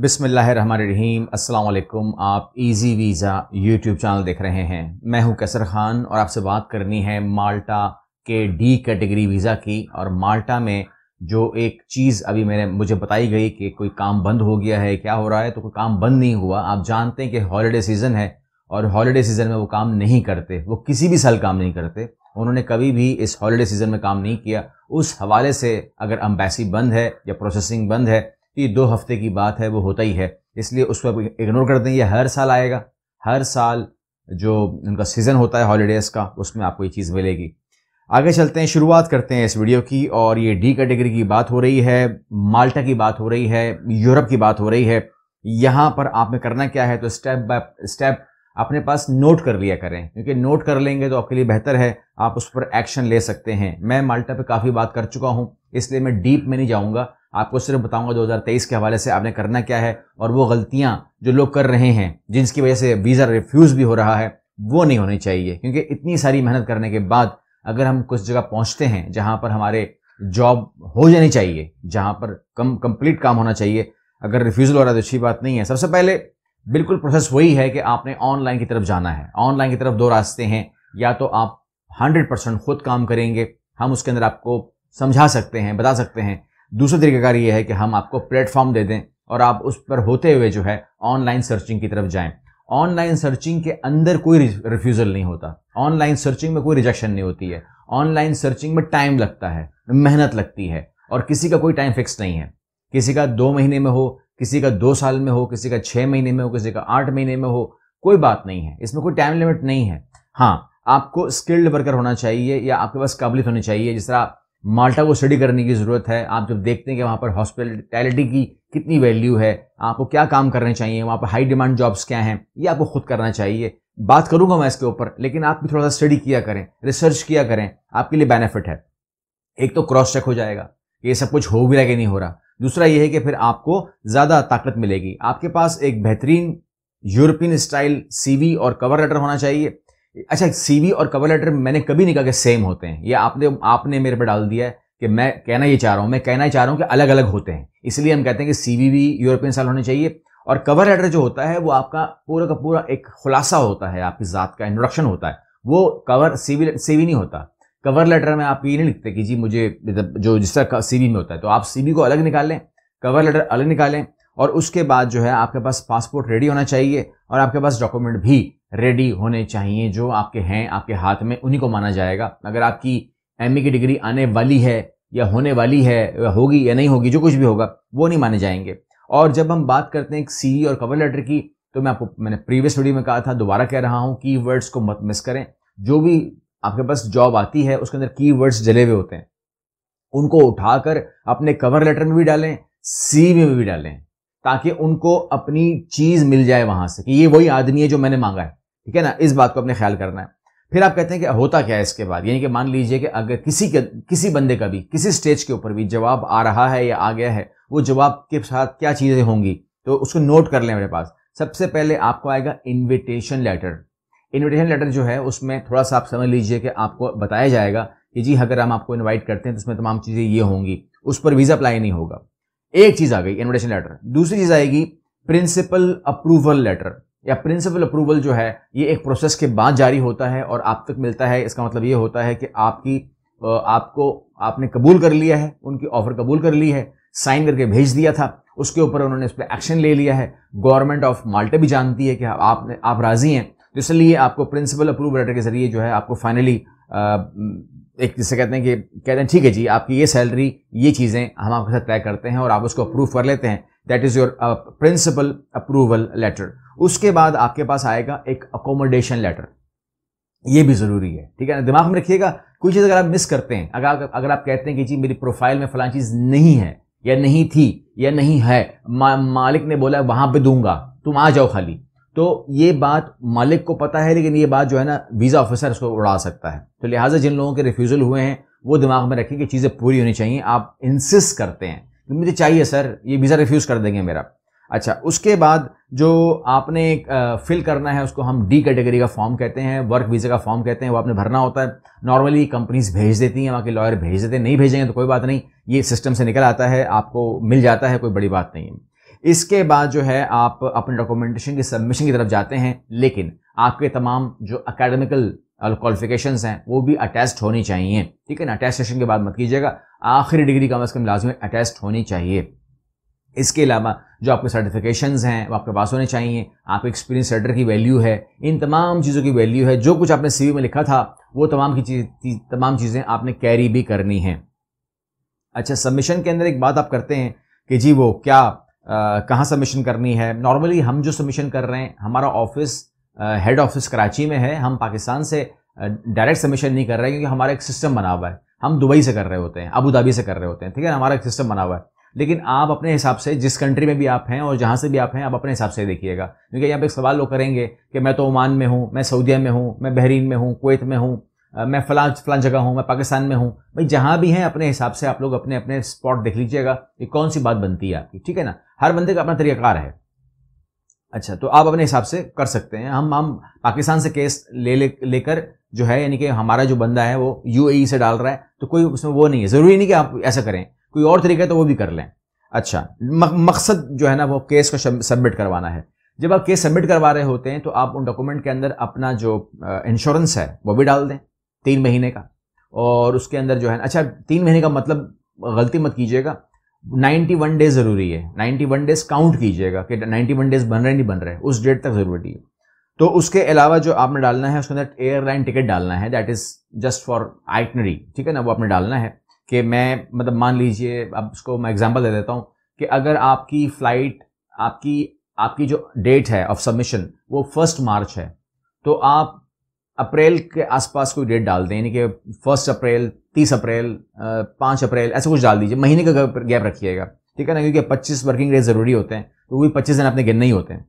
बिसमीम अल्लाम आप इजी वीज़ा यूट्यूब चैनल देख रहे हैं मैं हूं कैसर खान और आपसे बात करनी है माल्टा के डी कैटेगरी वीज़ा की और माल्टा में जो एक चीज़ अभी मैंने मुझे बताई गई कि कोई काम बंद हो गया है क्या हो रहा है तो कोई काम बंद नहीं हुआ आप जानते हैं कि हॉलीडे सीज़न है और हॉलीडे सीज़न में वो काम नहीं करते वो किसी भी साल काम नहीं करते उन्होंने कभी भी इस हॉलीडे सीज़न में काम नहीं किया उस हवाले से अगर अम्बेसी बंद है या प्रोसेसिंग बंद है तो ये दो हफ्ते की बात है वो होता ही है इसलिए उसको आप इग्नोर कर दें ये हर साल आएगा हर साल जो उनका सीज़न होता है हॉलीडेज़ का उसमें आपको ये चीज़ मिलेगी आगे चलते हैं शुरुआत करते हैं इस वीडियो की और ये डी कैटेगरी की बात हो रही है माल्टा की बात हो रही है यूरोप की बात हो रही है यहाँ पर आपने करना क्या है तो स्टेप बाय स्टेप अपने पास नोट कर लिया करें क्योंकि नोट कर लेंगे तो आपके लिए बेहतर है आप उस पर एक्शन ले सकते हैं मैं माल्टा पे काफ़ी बात कर चुका हूँ इसलिए मैं डीप में नहीं जाऊँगा आपको सिर्फ बताऊंगा 2023 के हवाले से आपने करना क्या है और वो गलतियां जो लोग कर रहे हैं जिनकी वजह से वीज़ा रिफ्यूज़ भी हो रहा है वो नहीं होनी चाहिए क्योंकि इतनी सारी मेहनत करने के बाद अगर हम कुछ जगह पहुंचते हैं जहां पर हमारे जॉब हो जानी चाहिए जहां पर कम कंप्लीट काम होना चाहिए अगर रिफ्यूज़ल हो रहा है तो अच्छी बात नहीं है सबसे पहले बिल्कुल प्रोसेस वही है कि आपने ऑनलाइन की तरफ जाना है ऑनलाइन की तरफ दो रास्ते हैं या तो आप हंड्रेड परसेंट खुद काम करेंगे हम उसके अंदर आपको समझा सकते हैं बता सकते हैं दूसरा तरीकाकार ये है कि हम आपको प्लेटफॉर्म दे दें और आप उस पर होते हुए जो है ऑनलाइन सर्चिंग की तरफ जाएं ऑनलाइन सर्चिंग के अंदर कोई रिफ्यूज़ल नहीं होता ऑनलाइन सर्चिंग में कोई रिजेक्शन नहीं होती है ऑनलाइन सर्चिंग में टाइम लगता है मेहनत लगती है और किसी का कोई टाइम फिक्स नहीं है किसी का दो महीने में हो किसी का दो साल में हो किसी का छः महीने में हो किसी का आठ महीने में हो कोई बात नहीं है इसमें कोई टाइम लिमिट नहीं है हाँ आपको स्किल्ड वर्कर होना चाहिए या आपके पास काबिलियत होनी चाहिए जिस तरह माल्टा को स्टडी करने की ज़रूरत है आप जब देखते हैं कि वहाँ पर हॉस्पिटैलिटी की कितनी वैल्यू है आपको क्या काम करने चाहिए वहाँ पर हाई डिमांड जॉब्स क्या हैं ये आपको खुद करना चाहिए बात करूंगा मैं इसके ऊपर लेकिन आप भी थोड़ा सा स्टडी किया करें रिसर्च किया करें आपके लिए बेनिफिट है एक तो क्रॉस चेक हो जाएगा ये सब कुछ हो भी रहा कि नहीं हो रहा दूसरा ये है कि फिर आपको ज़्यादा ताकत मिलेगी आपके पास एक बेहतरीन यूरोपियन स्टाइल सीवी और कवर लेटर होना चाहिए अच्छा सीवी और कवर लेटर मैंने कभी नहीं कहा कि सेम होते हैं ये आपने आपने मेरे पे डाल दिया है कि मैं कहना ये चाह रहा हूँ मैं कहना चाह रहा हूँ कि अलग अलग होते हैं इसलिए हम कहते हैं कि सीवी भी यूरोपियन साल होने चाहिए और कवर लेटर जो होता है वो आपका पूरा का पूरा एक खुलासा होता है आपकी ज़ात का इंट्रोडक्शन होता है वो कवर सीवी सीवी नहीं होता कवर लेटर में आप ये नहीं लिखते कि जी मुझे मतलब जो जिस तरह सीवी में होता है तो आप सीवी को अलग निकाल लें कवर लेटर अलग निकालें और उसके बाद जो है आपके पास पासपोर्ट रेडी होना चाहिए और आपके पास डॉक्यूमेंट भी रेडी होने चाहिए जो आपके हैं आपके हाथ में उन्हीं को माना जाएगा अगर आपकी एम e की डिग्री आने वाली है या होने वाली है होगी या नहीं होगी जो कुछ भी होगा वो नहीं माने जाएंगे और जब हम बात करते हैं सी और कवर लेटर की तो मैं आपको मैंने प्रीवियस वीडियो में कहा था दोबारा कह रहा हूँ की वर्ड्स को मत मिस करें जो भी आपके पास जॉब आती है उसके अंदर की वर्ड्स जले हुए होते हैं उनको उठाकर अपने कवर लेटर में भी डालें सी में भी डालें ताकि उनको अपनी चीज मिल जाए वहां से कि ये वही आदमी है जो मैंने मांगा है ठीक है ना इस बात को अपने ख्याल करना है फिर आप कहते हैं कि होता क्या है इसके बाद यानी कि मान लीजिए कि अगर किसी के किसी बंदे का भी किसी स्टेज के ऊपर भी जवाब आ रहा है या आ गया है वो जवाब के साथ क्या चीज़ें होंगी तो उसको नोट कर लें मेरे पास सबसे पहले आपको आएगा इन्विटेशन लेटर इन्विटेशन लेटर जो है उसमें थोड़ा सा आप समझ लीजिए कि आपको बताया जाएगा कि जी अगर हम आपको इनवाइट करते हैं तो उसमें तमाम चीज़ें ये होंगी उस पर वीज़ा अप्लाई नहीं होगा एक चीज़ आ गई इन्विटेशन लेटर दूसरी चीज़ आएगी प्रिंसिपल अप्रूवल लेटर या प्रिंसिपल अप्रूवल जो है ये एक प्रोसेस के बाद जारी होता है और आप तक मिलता है इसका मतलब ये होता है कि आपकी आपको आपने कबूल कर लिया है उनकी ऑफर कबूल कर ली है साइन करके भेज दिया था उसके ऊपर उन्होंने इस पर एक्शन ले लिया है गवर्नमेंट ऑफ माल्टे भी जानती है कि आपने आप राज़ी हैं तो इसलिए आपको प्रिंसिपल अप्रूव लेटर के ज़रिए जो है आपको फाइनली एक जिसे कहते हैं कि कहते हैं ठीक है जी आपकी ये सैलरी ये चीज़ें हम आपके साथ तय करते हैं और आप उसको अप्रूव कर लेते हैं that is your principal approval letter उसके बाद आपके पास आएगा एक अकोमोडेशन लेटर ये भी ज़रूरी है ठीक है ना दिमाग में रखिएगा कोई चीज़ अगर आप मिस करते हैं अगर आप अगर आप कहते हैं कि जी मेरी प्रोफाइल में फलान चीज़ नहीं है या नहीं थी या नहीं है मा, मालिक ने बोला वहां पे दूंगा तुम आ जाओ खाली तो ये बात मालिक को पता है लेकिन ये बात जो है ना वीज़ा ऑफिसर उसको उड़ा सकता है तो लिहाजा जिन लोगों के रिफ्यूज़ल हुए हैं वो दिमाग में रखें कि चीज़ें पूरी होनी चाहिए आप इंसिस करते हैं मुझे चाहिए सर ये वीज़ा रिफ्यूज़ कर देंगे मेरा अच्छा उसके बाद जो आपने फिल करना है उसको हम डी कैटेगरी का फॉर्म कहते हैं वर्क वीज़ा का फॉर्म कहते हैं वो आपने भरना होता है नॉर्मली कंपनीज भेज देती हैं वहाँ के लॉयर भेज देते हैं नहीं भेजेंगे तो कोई बात नहीं ये सिस्टम से निकल आता है आपको मिल जाता है कोई बड़ी बात नहीं है इसके बाद जो है आप अपने डॉक्यूमेंटेशन की सबमिशन की तरफ जाते हैं लेकिन आपके तमाम जो अकेडमिकल क्वालिफिकेशंस हैं वो भी अटेस्ट होनी चाहिए ठीक है ना अटैचेशन के बाद मत कीजिएगा आखिरी डिग्री कम अज़ कम लाजमी अटेस्ट होनी चाहिए इसके अलावा जो आपके सर्टिफिकेशन हैं वो आपके पास होने चाहिए आपके एक्सपीरियंस लेटर की वैल्यू है इन तमाम चीज़ों की वैल्यू है जो कुछ आपने सी में लिखा था वो तमाम की चीज़ तमाम चीज़ें आपने कैरी भी करनी हैं अच्छा सबमिशन के अंदर एक बात आप करते हैं कि जी वो क्या कहाँ सबमिशन करनी है नॉर्मली हम जो सबमिशन कर रहे हैं हमारा ऑफिस हेड ऑफिस कराची में है हम पाकिस्तान से डायरेक्ट सबमिशन नहीं कर रहे हैं क्योंकि हमारा एक सिस्टम बना हुआ है हम दुबई से कर रहे होते हैं अबू धाबी से कर रहे होते हैं ठीक है हमारा एक सिस्टम बना हुआ है लेकिन आप अपने हिसाब से जिस कंट्री में भी आप हैं और जहाँ से भी आप हैं आप अपने हिसाब से देखिएगा क्योंकि यहाँ पे एक सवाल लोग करेंगे कि मैं तो ओमान में हूँ मैं सऊदीया में हूँ मैं बहरीन में हूँ कुवैत में हूँ मैं फ़ला फलां जगह हूँ मैं पाकिस्तान में हूँ भाई जहाँ भी हैं अपने हिसाब से आप लोग अपने अपने स्पॉट देख लीजिएगा कि कौन सी बात बनती है आपकी ठीक है ना हर बंदे का अपना तरीक़ाकार है अच्छा तो आप अपने हिसाब से कर सकते हैं हम हम पाकिस्तान से केस ले लेकर ले जो है यानी कि हमारा जो बंदा है वो यू e से डाल रहा है तो कोई उसमें वो नहीं है ज़रूरी नहीं कि आप ऐसा करें कोई और तरीका है तो वो भी कर लें अच्छा मकसद जो है ना वो केस को सबमिट करवाना है जब आप केस सबमिट करवा रहे होते हैं तो आप उन डॉक्यूमेंट के अंदर अपना जो इंश्योरेंस है वो भी डाल दें तीन महीने का और उसके अंदर जो है अच्छा तीन महीने का मतलब गलती मत कीजिएगा नाइन्टी वन डेज ज़रूरी है नाइन्टी वन डेज काउंट कीजिएगा कि नाइन्टी वन डेज बन रहे नहीं बन रहे उस डेट तक ज़रूरी है तो उसके अलावा जो आपने डालना है उसके अंदर एयरलाइन टिकट डालना है that is just for itinerary ठीक है ना वो आपने डालना है कि मैं मतलब मान लीजिए अब उसको मैं एग्जाम्पल दे देता हूँ कि अगर आपकी फ़्लाइट आपकी आपकी जो डेट है ऑफ सबमिशन वो फर्स्ट मार्च है तो आप अप्रैल के आसपास कोई डेट डाल दें यानी कि फर्स्ट अप्रैल तीस अप्रैल पाँच अप्रैल ऐसा कुछ डाल दीजिए महीने का गैप रखिएगा ठीक है ना क्योंकि पच्चीस वर्किंग डेज ज़रूरी होते हैं तो वो भी पच्चीस दिन आपने गिनने ही होते हैं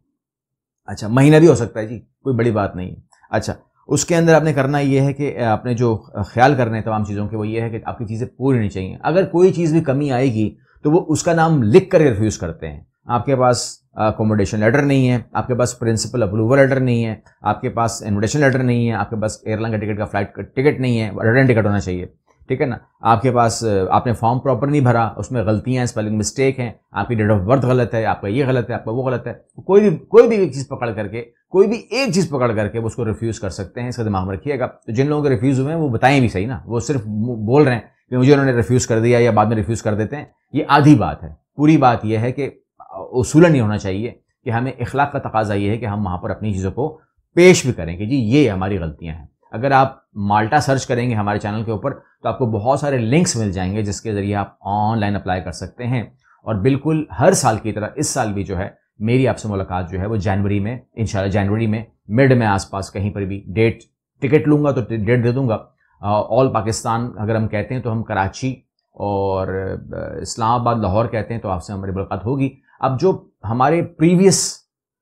अच्छा महीना भी हो सकता है जी कोई बड़ी बात नहीं है अच्छा उसके अंदर आपने करना ये है कि आपने जो ख्याल करना है तमाम चीज़ों के वो ये है कि आपकी चीज़ें पूरी होनी चाहिए अगर कोई चीज़ भी कमी आएगी तो वो उसका नाम लिख कर रिफ्यूज़ करते हैं आपके पास अकोमोडेशन लेटर नहीं है आपके पास प्रिंसिपल अप्रूवल लेटर नहीं है आपके पास इन्विटेशन लेटर नहीं है आपके पास एयरलाइन का टिकट का फ्लाइट का टिकट नहीं है रिटर्न टिकट होना चाहिए ठीक है ना आपके पास आपने फॉर्म प्रॉपर नहीं भरा उसमें गलतियाँ स्पेलिंग मिस्टेक हैं आपकी डेट ऑफ बर्थ गलत है आपका ये गलत है आपका वो गलत है कोई भी कोई भी एक चीज़ पकड़ करके कोई भी एक चीज़ पकड़ करके वो उसको रिफ्यूज़ कर सकते हैं इसका दिमाग में रखिएगा तो जिन लोगों के रिफ्यूज़ हुए हैं वो बताएं भी सही ना वो सिर्फ बोल रहे हैं कि मुझे उन्होंने रिफ्यूज़ कर दिया या बाद में रिफ्यूज़ कर देते हैं ये आधी बात है पूरी बात यह है कि उसूलन ये होना चाहिए कि हमें इखलाक का तकाजा ये है कि हम वहाँ पर अपनी चीज़ों को पेश भी करें कि जी ये हमारी गलतियाँ हैं अगर आप माल्टा सर्च करेंगे हमारे चैनल के ऊपर तो आपको बहुत सारे लिंक्स मिल जाएंगे जिसके ज़रिए आप ऑनलाइन अप्लाई कर सकते हैं और बिल्कुल हर साल की तरह इस साल भी जो है मेरी आपसे मुलाकात जो है वो जनवरी में इन जनवरी में मिड में आसपास कहीं पर भी डेट टिकट लूँगा तो डेट दे दूँगा ऑल पाकिस्तान अगर हम कहते हैं तो हम कराची और इस्लामाबाद लाहौर कहते हैं तो आपसे हमारी मुलाकात होगी अब जो हमारे प्रीवियस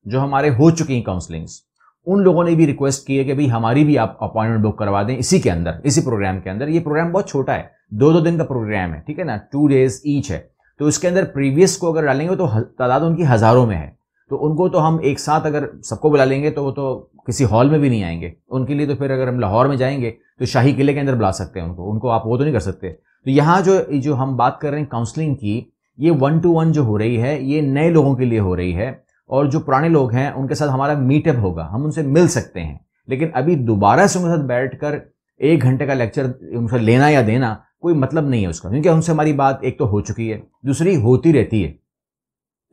जो हमारे हो चुकी हैं काउंसलिंग्स उन लोगों ने भी रिक्वेस्ट की है कि भाई हमारी भी आप अपॉइंटमेंट बुक करवा दें इसी के अंदर इसी प्रोग्राम के अंदर ये प्रोग्राम बहुत छोटा है दो दो दिन का प्रोग्राम है ठीक है ना टू डेज ईच है तो इसके अंदर प्रीवियस को अगर डालेंगे तो तादाद उनकी हज़ारों में है तो उनको तो हम एक साथ अगर सबको बुला लेंगे तो वो तो किसी हॉल में भी नहीं आएंगे उनके लिए तो फिर अगर हम लाहौर में जाएंगे तो शाही किले के अंदर बुला सकते हैं उनको उनको आप वो तो नहीं कर सकते तो यहाँ जो जो हम बात कर रहे हैं काउंसलिंग की ये वन टू वन जो हो रही है ये नए लोगों के लिए हो रही है और जो पुराने लोग हैं उनके साथ हमारा मीटअप होगा हम उनसे मिल सकते हैं लेकिन अभी दोबारा से उनके साथ बैठ कर एक घंटे का लेक्चर उनसे लेना या देना कोई मतलब नहीं है उसका क्योंकि उनसे हमारी बात एक तो हो चुकी है दूसरी होती रहती है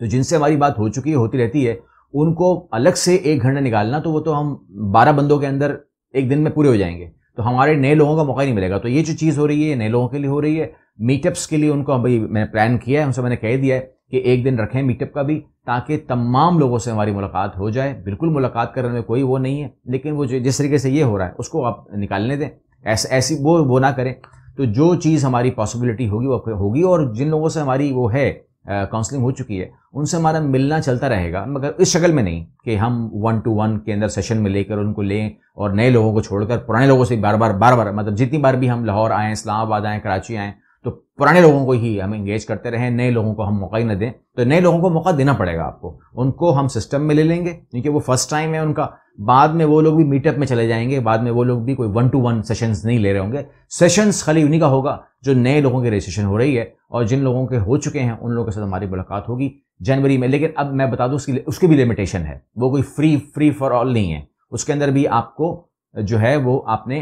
तो जिनसे हमारी बात हो चुकी है होती रहती है उनको अलग से एक घंटा निकालना तो वो तो हम बारह बंदों के अंदर एक दिन में पूरे हो जाएंगे तो हमारे नए लोगों का मौका ही नहीं मिलेगा तो ये जो चीज़ हो रही है नए लोगों के लिए हो रही है मीटअप्स के लिए उनको भाई मैंने प्लान किया है उनसे मैंने कह दिया है कि एक दिन रखें मीटअप का भी ताकि तमाम लोगों से हमारी मुलाकात हो जाए बिल्कुल मुलाकात करने में कोई वो नहीं है लेकिन वो जो जिस तरीके से ये हो रहा है उसको आप निकालने दें ऐस, ऐसी वो वो ना करें तो जो चीज़ हमारी पॉसिबिलिटी होगी वो होगी और जिन लोगों से हमारी वो है काउंसलिंग हो चुकी है उनसे हमारा मिलना चलता रहेगा मगर इस शक्ल में नहीं कि हम वन टू वन के अंदर सेशन में लेकर उनको लें और नए लोगों को छोड़कर पुराने लोगों से बार बार बार बार मतलब जितनी बार भी हम लाहौर आएँ इस्लामाबाद आएँ कराची आएँ तो पुराने लोगों को ही हम इंगेज करते रहें नए लोगों को हम मौका ही ना दें तो नए लोगों को मौका देना पड़ेगा आपको उनको हम सिस्टम में ले लेंगे क्योंकि वो फर्स्ट टाइम है उनका बाद में वो लोग भी मीटअप में चले जाएंगे बाद में वो लोग भी कोई वन टू वन सेशंस नहीं ले रहे होंगे सेशंस खाली उन्हीं का होगा जो नए लोगों की रजिस्ट्रेशन हो रही है और जिन लोगों के हो चुके हैं उन लोगों के साथ हमारी मुलाकात होगी जनवरी में लेकिन अब मैं बता दूँ उसकी उसकी भी लिमिटेशन है वो कोई फ्री फ्री फॉर ऑल नहीं है उसके अंदर भी आपको जो है वो आपने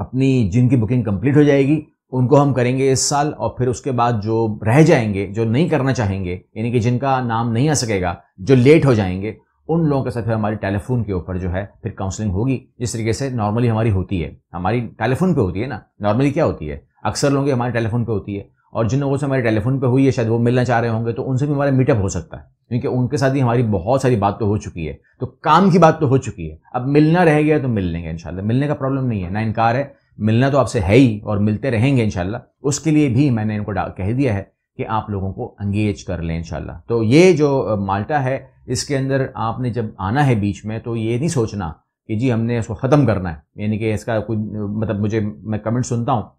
अपनी जिनकी बुकिंग कंप्लीट हो जाएगी उनको हम करेंगे इस साल और फिर उसके बाद जो रह जाएंगे जो नहीं करना चाहेंगे यानी कि जिनका नाम नहीं आ सकेगा जो लेट हो जाएंगे उन लोगों के साथ फिर हमारी टेलीफोन के ऊपर जो है फिर काउंसलिंग होगी जिस तरीके से नॉर्मली हमारी होती है हमारी टेलीफोन पे होती है ना नॉर्मली क्या होती है अक्सर लोगों की हमारे टेलीफोन पे होती है और जिन लोगों से हमारे टेलीफोन पे हुई है शायद वो मिलना चाह रहे होंगे तो उनसे भी हमारा मीटअप हो सकता है क्योंकि उनके साथ ही हमारी बहुत सारी बात तो हो चुकी है तो काम की बात तो हो चुकी है अब मिलना रह गया तो मिल लेंगे इन मिलने का प्रॉब्लम नहीं है ना इनकार है मिलना तो आपसे है ही और मिलते रहेंगे इनशाला उसके लिए भी मैंने इनको कह दिया है कि आप लोगों को अंगेज कर लें इनशाला तो ये जो माल्टा है इसके अंदर आपने जब आना है बीच में तो ये नहीं सोचना कि जी हमने इसको ख़त्म करना है यानी कि इसका कोई मतलब मुझे मैं कमेंट सुनता हूँ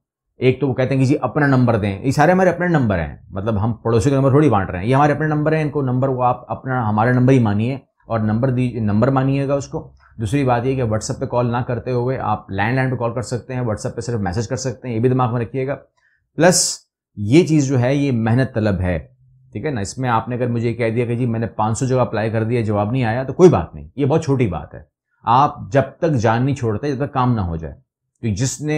एक तो वो कहते हैं कि जी अपना नंबर दें ये सारे हमारे अपने नंबर हैं मतलब हम पड़ोसी के नंबर थोड़ी बांट रहे हैं ये हमारे अपने नंबर हैं इनको नंबर वो आप अपना हमारा नंबर ही मानिए और नंबर दी नंबर मानिएगा उसको दूसरी बात ये कि व्हाट्सअप पे कॉल ना करते हुए आप लैंडलाइन पे कॉल कर सकते हैं व्हाट्सअप पे सिर्फ मैसेज कर सकते हैं ये भी दिमाग में रखिएगा प्लस ये चीज़ जो है ये मेहनत तलब है ठीक है ना इसमें आपने अगर मुझे कह दिया कि जी मैंने 500 जगह अप्लाई कर दिया जवाब नहीं आया तो कोई बात नहीं ये बहुत छोटी बात है आप जब तक जान नहीं छोड़ते जब तक काम ना हो जाए तो जिसने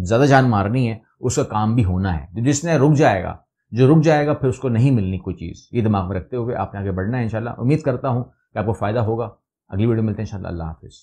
ज़्यादा जान मारनी है उसका काम भी होना है तो जिसने रुक जाएगा जो रुक जाएगा फिर उसको नहीं मिलनी कोई चीज़ ये दिमाग में रखते हुए आपने आगे बढ़ना है इंशाल्लाह उम्मीद करता हूँ कि आपको फ़ायदा होगा अगली वीडियो मिलते हैं शाला हाफिज़